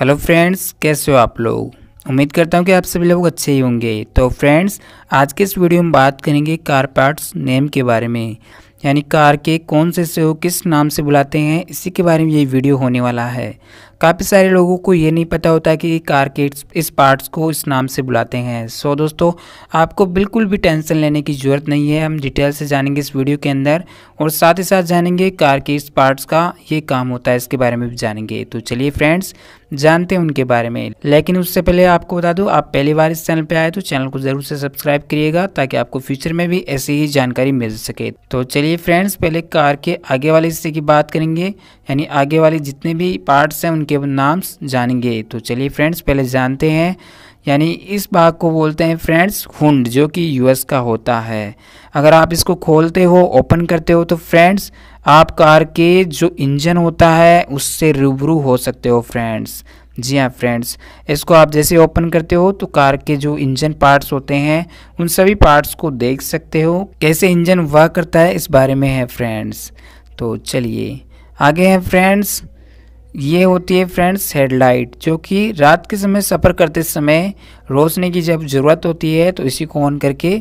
hello friends कैसे हो आप लोग उम्मीद करता हूँ कि आप सभी लोग अच्छे ही होंगे तो फ्रेंड्स आज के इस वीडियो में बात करेंगे कार पार्ट्स नेम के बारे में यानी कार के कौन से से किस नाम से बुलाते हैं इसी के बारे में ये वीडियो होने वाला है काफ़ी सारे लोगों को ये नहीं पता होता कि कार के इस पार्ट्स को इस नाम से बुलाते हैं सो so, दोस्तों आपको बिल्कुल भी टेंशन लेने की ज़रूरत नहीं है हम डिटेल से जानेंगे इस वीडियो के अंदर और साथ ही साथ जानेंगे कार के इस पार्ट्स का ये काम होता है इसके बारे में भी जानेंगे तो चलिए फ्रेंड्स जानते हैं उनके बारे में लेकिन उससे पहले आपको बता दूँ आप पहली बार इस चैनल पर आए तो चैनल को ज़रूर से सब्सक्राइब करिएगा ताकि आपको फ्यूचर में भी ऐसी ही जानकारी मिल सके तो चलिए चलिए फ्रेंड्स पहले कार के आगे वाले हिस्से की बात करेंगे यानी आगे वाले जितने भी पार्ट्स हैं उनके नाम्स जानेंगे तो चलिए फ्रेंड्स पहले जानते हैं यानी इस भाग को बोलते हैं फ्रेंड्स हुंड जो कि यूएस का होता है अगर आप इसको खोलते हो ओपन करते हो तो फ्रेंड्स आप कार के जो इंजन होता है उससे रूबरू हो सकते हो फ्रेंड्स जी हाँ फ्रेंड्स इसको आप जैसे ओपन करते हो तो कार के जो इंजन पार्ट्स होते हैं उन सभी पार्ट्स को देख सकते हो कैसे इंजन वर्क करता है इस बारे में है फ्रेंड्स तो चलिए आगे हैं फ्रेंड्स ये होती है फ्रेंड्स हेडलाइट जो कि रात के समय सफ़र करते समय रोशनी की जब ज़रूरत होती है तो इसी को ऑन करके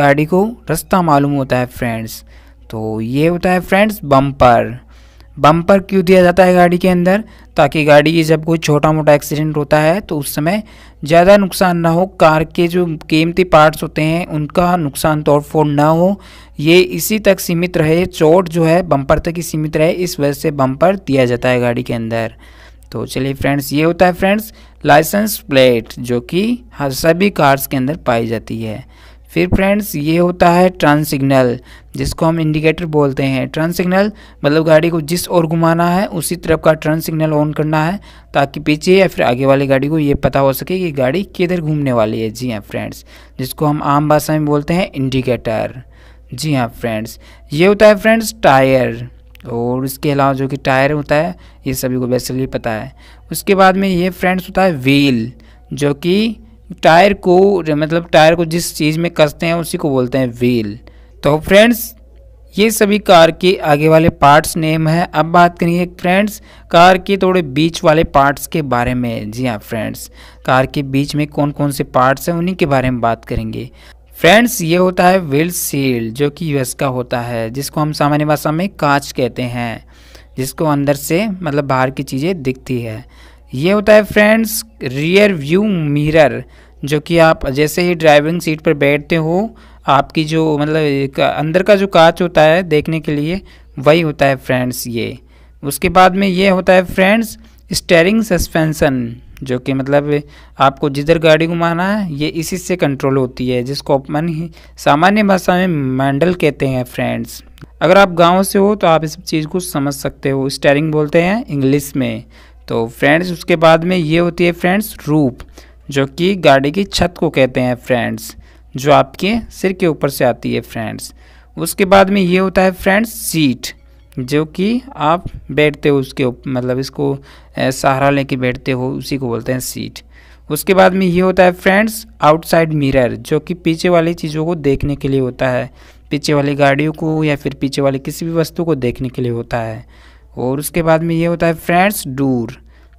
गाड़ी को रास्ता मालूम होता है फ्रेंड्स तो ये होता है फ्रेंड्स बम्पर बम्पर क्यों दिया जाता है गाड़ी के अंदर ताकि गाड़ी की जब कोई छोटा मोटा एक्सीडेंट होता है तो उस समय ज़्यादा नुकसान ना हो कार के जो कीमती पार्ट्स होते हैं उनका नुकसान तोड़फोड़ ना हो ये इसी तक सीमित रहे चोट जो है बम्पर तक ही सीमित रहे इस वजह से बम्पर दिया जाता है गाड़ी के अंदर तो चलिए फ्रेंड्स ये होता है फ्रेंड्स लाइसेंस प्लेट जो कि हर सभी कार्स के अंदर पाई जाती है फिर फ्रेंड्स ये होता है टर्न सिग्नल जिसको हम इंडिकेटर बोलते हैं टर्न सिग्नल मतलब गाड़ी को जिस ओर घुमाना है उसी तरफ का ट्रन सिग्नल ऑन करना है ताकि पीछे या फिर आगे वाली गाड़ी को ये पता हो सके कि गाड़ी किधर घूमने वाली है जी हाँ फ्रेंड्स जिसको हम आम भाषा में बोलते हैं इंडिकेटर जी हाँ फ्रेंड्स ये होता है फ्रेंड्स टायर और इसके अलावा जो कि टायर होता है ये सभी को बेसिकली पता है उसके बाद में ये फ्रेंड्स होता है व्हील जो कि टायर को मतलब टायर को जिस चीज़ में कसते हैं उसी को बोलते हैं व्हील तो फ्रेंड्स ये सभी कार के आगे वाले पार्ट्स नेम है अब बात करेंगे फ्रेंड्स कार के थोड़े बीच वाले पार्ट्स के बारे में जी हाँ फ्रेंड्स कार के बीच में कौन कौन से पार्ट्स हैं उन्हीं के बारे में बात करेंगे फ्रेंड्स ये होता है व्हील सील जो कि यूएस का होता है जिसको हम सामान्य भाषा में कांच कहते हैं जिसको अंदर से मतलब बाहर की चीज़ें दिखती है ये होता है फ्रेंड्स रियर व्यू मिरर जो कि आप जैसे ही ड्राइविंग सीट पर बैठते हो आपकी जो मतलब अंदर का जो कांच होता है देखने के लिए वही होता है फ्रेंड्स ये उसके बाद में ये होता है फ्रेंड्स स्टेयरिंग सस्पेंसन जो कि मतलब आपको जिधर गाड़ी घुमाना है ये इसी से कंट्रोल होती है जिसको अपन ही सामान्य भाषा में मैंडल कहते हैं फ्रेंड्स अगर आप गांव से हो तो आप इस चीज़ को समझ सकते हो स्टेयरिंग बोलते हैं इंग्लिश में तो फ्रेंड्स उसके बाद में ये होती है फ्रेंड्स रूप जो कि गाड़ी की छत को कहते हैं फ्रेंड्स जो आपके सिर के ऊपर से आती है फ्रेंड्स उसके बाद में ये होता है फ्रेंड्स सीट जो कि आप बैठते हो उसके मतलब इसको सहारा लेके बैठते हो उसी को बोलते हैं सीट उसके बाद में ये होता है फ्रेंड्स आउटसाइड मिरर जो कि पीछे वाली चीज़ों को देखने के लिए होता है पीछे वाली गाड़ियों को या फिर पीछे वाली किसी भी वस्तु को देखने के लिए होता है और उसके बाद में ये होता है फ्रेंड्स डूर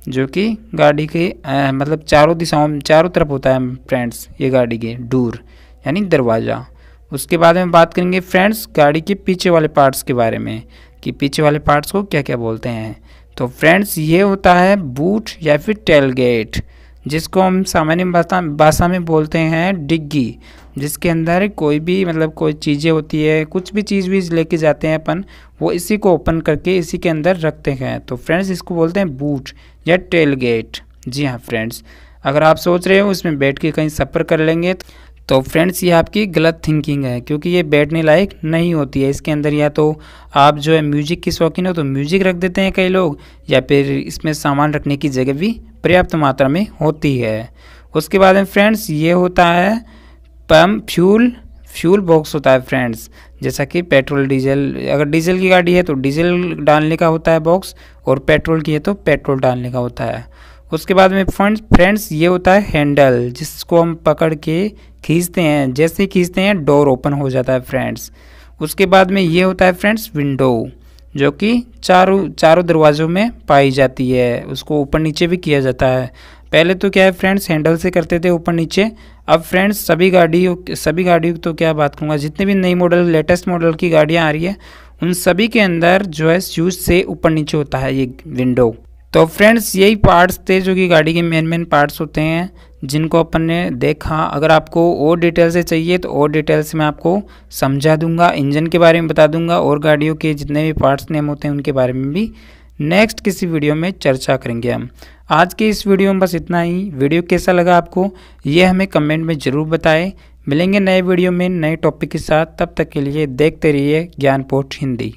जो कि गाड़ी के आ, मतलब चारों दिशाओं चारों तरफ होता है फ्रेंड्स ये गाड़ी के डूर यानी दरवाज़ा उसके बाद में बात करेंगे फ्रेंड्स गाड़ी के पीछे वाले पार्ट्स के बारे में कि पीछे वाले पार्ट्स को क्या क्या बोलते हैं तो फ्रेंड्स ये होता है बूट या फिर टेलगेट जिसको हम सामान्य भाषा भाषा में बोलते हैं डिग्गी जिसके अंदर कोई भी मतलब कोई चीज़ें होती है कुछ भी चीज़ भी लेके जाते हैं अपन वो इसी को ओपन करके इसी के अंदर रखते हैं तो फ्रेंड्स इसको बोलते हैं बूट या टेल गेट जी हाँ फ्रेंड्स अगर आप सोच रहे हो उसमें बैठ के कहीं सफ़र कर लेंगे तो फ्रेंड्स ये आपकी गलत थिंकिंग है क्योंकि ये बैठने लायक नहीं होती है इसके अंदर या तो आप जो है म्यूजिक की शौकीन हो तो म्यूजिक रख देते हैं कई लोग या फिर इसमें सामान रखने की जगह भी पर्याप्त मात्रा में होती है उसके बाद में फ्रेंड्स ये होता है पम्प फ्यूल फ्यूल बॉक्स होता है फ्रेंड्स जैसा कि पेट्रोल डीजल अगर डीजल की गाड़ी है तो डीजल डालने का होता है बॉक्स और पेट्रोल की है तो पेट्रोल डालने का होता है उसके बाद में फ्रेंड्स फ्रेंड्स ये होता है हैंडल जिसको हम पकड़ के खींचते हैं जैसे खींचते हैं डोर ओपन हो जाता है फ्रेंड्स उसके बाद में ये होता है फ्रेंड्स विंडो जो कि चारों चारों दरवाज़ों में पाई जाती है उसको ऊपर नीचे भी किया जाता है पहले तो क्या है फ्रेंड्स हैंडल से करते थे ऊपर नीचे अब फ्रेंड्स सभी गाड़ियों सभी गाड़ियों तो क्या बात करूँगा जितने भी नई मॉडल लेटेस्ट मॉडल की गाड़ियाँ आ रही है उन सभी के अंदर जो है स्यूज से ऊपर नीचे होता है ये विंडो तो फ्रेंड्स यही पार्ट्स थे जो कि गाड़ी के मेन मेन पार्ट्स होते हैं जिनको अपन ने देखा अगर आपको और डिटेल से चाहिए तो और डिटेल से मैं आपको समझा दूंगा इंजन के बारे में बता दूंगा और गाड़ियों के जितने भी पार्ट्स नेम होते हैं उनके बारे में भी नेक्स्ट किसी वीडियो में चर्चा करेंगे हम आज के इस वीडियो में बस इतना ही वीडियो कैसा लगा आपको ये हमें कमेंट में ज़रूर बताएं मिलेंगे नए वीडियो में नए टॉपिक के साथ तब तक के लिए देखते रहिए ज्ञानपोर्ट हिंदी